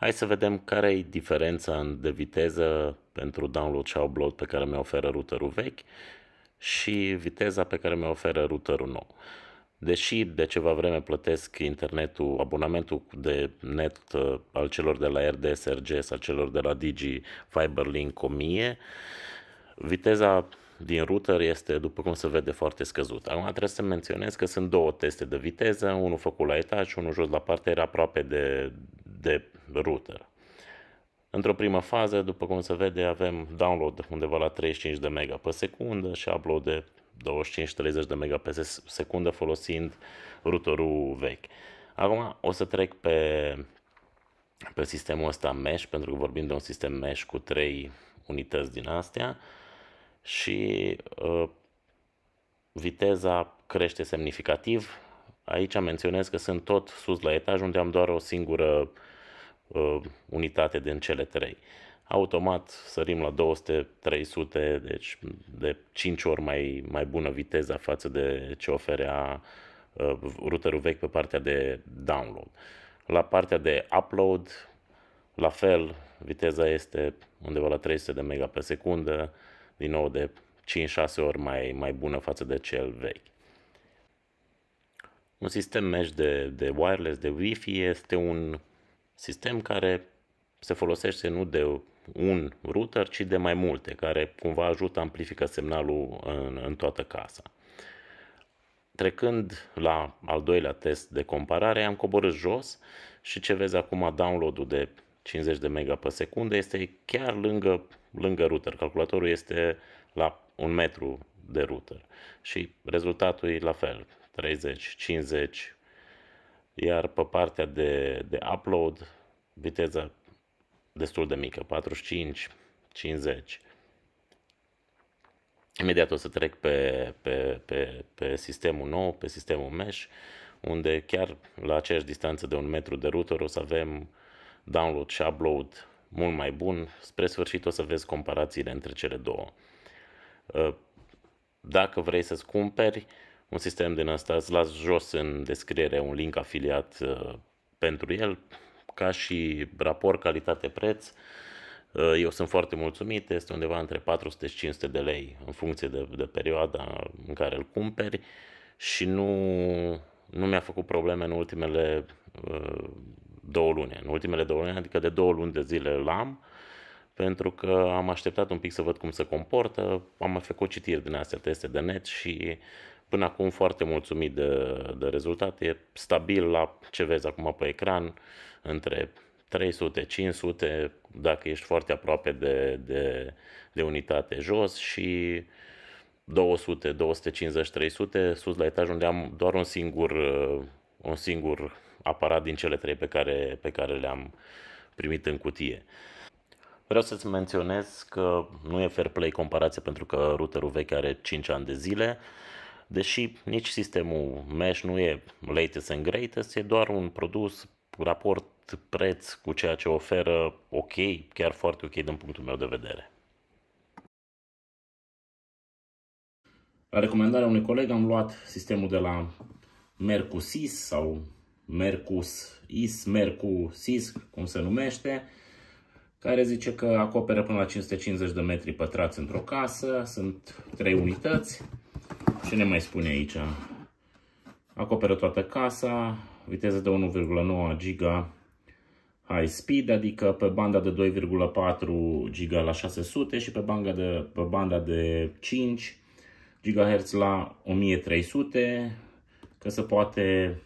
Hai să vedem care e diferența de viteză pentru download și upload pe care mi-o oferă routerul vechi și viteza pe care mi-o oferă routerul nou. Deși de ceva vreme plătesc internetul, abonamentul de net uh, al celor de la RGS, al celor de la Digi Fiberlink 1000, viteza din router este, după cum se vede, foarte scăzut. Acum trebuie să menționez că sunt două teste de viteză, unul făcut la etaj, unul jos la era aproape de de router. Într-o primă fază, după cum se vede, avem download undeva la 35 de mega pe secundă și upload de 25-30 de mega pe secundă folosind routerul vechi. Acum o să trec pe, pe sistemul ăsta mesh, pentru că vorbim de un sistem mesh cu 3 unități din astea și uh, viteza crește semnificativ, Aici menționez că sunt tot sus la etaj unde am doar o singură uh, unitate din cele trei. Automat sărim la 200-300, deci de 5 ori mai, mai bună viteza față de ce oferea uh, routerul vechi pe partea de download. La partea de upload, la fel, viteza este undeva la 300 de mega pe secundă, din nou de 5-6 ori mai, mai bună față de cel vechi. Un sistem mesh de, de wireless, de Wi-Fi, este un sistem care se folosește nu de un router, ci de mai multe, care cumva ajută, amplifică semnalul în, în toată casa. Trecând la al doilea test de comparare, am coborât jos și ce vezi acum, download-ul de 50 de mega pe secundă este chiar lângă, lângă router. Calculatorul este la un metru de router și rezultatul e la fel. 30, 50, iar pe partea de, de upload, viteza destul de mică, 45, 50. Imediat o să trec pe, pe, pe, pe sistemul nou, pe sistemul mesh, unde chiar la aceeași distanță de un metru de router o să avem download și upload mult mai bun. Spre sfârșit o să vezi comparațiile între cele două. Dacă vrei să-ți cumperi, un sistem din ăsta, îți las jos în descriere un link afiliat uh, pentru el, ca și raport calitate-preț. Uh, eu sunt foarte mulțumit, este undeva între 400 și 500 de lei în funcție de, de perioada în care îl cumperi și nu, nu mi-a făcut probleme în ultimele uh, două luni. În ultimele două luni, adică de două luni de zile l-am, pentru că am așteptat un pic să văd cum se comportă, am mai făcut citiri din astea, teste de net și până acum foarte mulțumit de, de rezultat. E stabil la ce vezi acum pe ecran, între 300, 500, dacă ești foarte aproape de, de, de unitate jos și 200, 250, 300 sus la etaj unde am doar un singur, uh, un singur aparat din cele trei pe care, pe care le-am primit în cutie. Vreau să-ți menționez că nu e fair play comparație pentru că routerul vechi are 5 ani de zile deși nici sistemul Mesh nu e latest and greatest, e doar un produs raport preț cu ceea ce oferă ok, chiar foarte ok din punctul meu de vedere. La recomandarea unui coleg am luat sistemul de la Mercusys sau Mercus Is, Mercusys, cum se numește, care zice că acoperă până la 550 de metri pătrați într-o casă, sunt trei unități, ce ne mai spune aici? Acoperă toată casa, viteză de 1,9 giga high speed, adică pe banda de 2,4 giga la 600 și pe banda de, pe banda de 5 Gigahertz la 1300 că se poate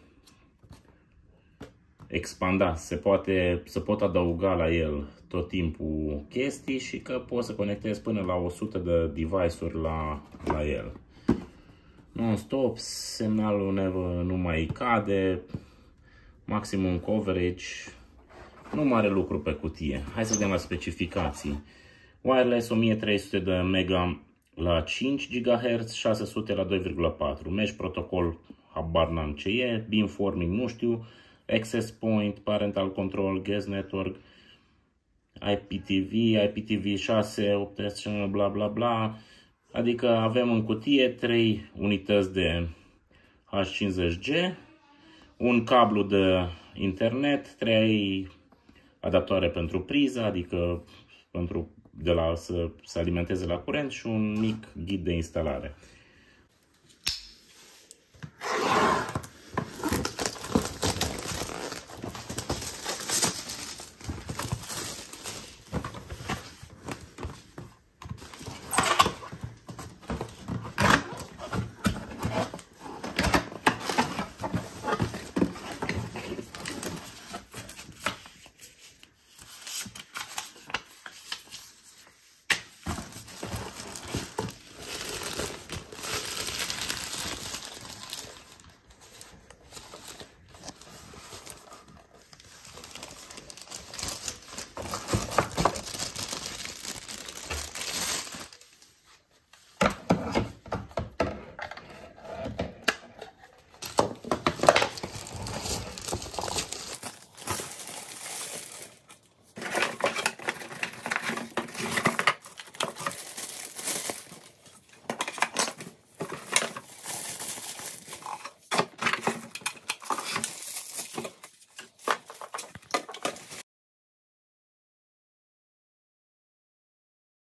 expanda, se, poate, se pot adăuga la el tot timpul chestii și că poți să conectezi până la 100 de device-uri la, la el non-stop, semnalul never nu mai cade, maximum coverage, nu mare lucru pe cutie. Hai să vedem la specificații. Wireless 1300 de mega la 5 GHz, 600 la 2,4. Mesh protocol, habar n-am ce e, beamforming nu știu, access point, parental control, guest network, IPTV, IPTV 6, 8, bla bla bla. Adică avem în cutie 3 unități de H50G, un cablu de internet, 3 adaptoare pentru priză, adică pentru de la, să se alimenteze la curent și un mic ghid de instalare.